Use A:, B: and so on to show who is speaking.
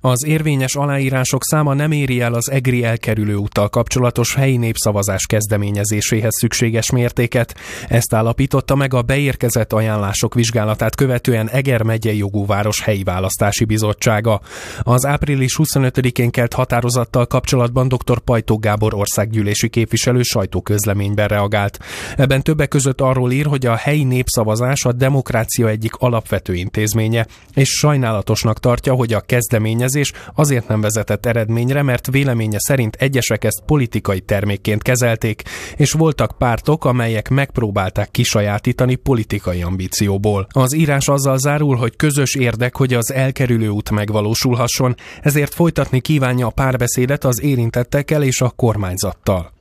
A: Az érvényes aláírások száma nem éri el az EGRI elkerülő úttal kapcsolatos helyi népszavazás kezdeményezéséhez szükséges mértéket. Ezt állapította meg a beérkezett ajánlások vizsgálatát követően Eger megyei jogú város helyi választási bizottsága. Az április 25-én kelt határozattal kapcsolatban dr. Pajtó Gábor országgyűlési képviselő sajtóközleményben reagált. Ebben többek között arról ír, hogy a helyi népszavazás a demokrácia egyik alapvető intézménye, és sajnálatosnak tartja, hogy a kezdeményezés kezdeményezés azért nem vezetett eredményre, mert véleménye szerint egyesek ezt politikai termékként kezelték, és voltak pártok, amelyek megpróbálták kisajátítani politikai ambícióból. Az írás azzal zárul, hogy közös érdek, hogy az elkerülő út megvalósulhasson, ezért folytatni kívánja a párbeszédet az érintettekkel és a kormányzattal.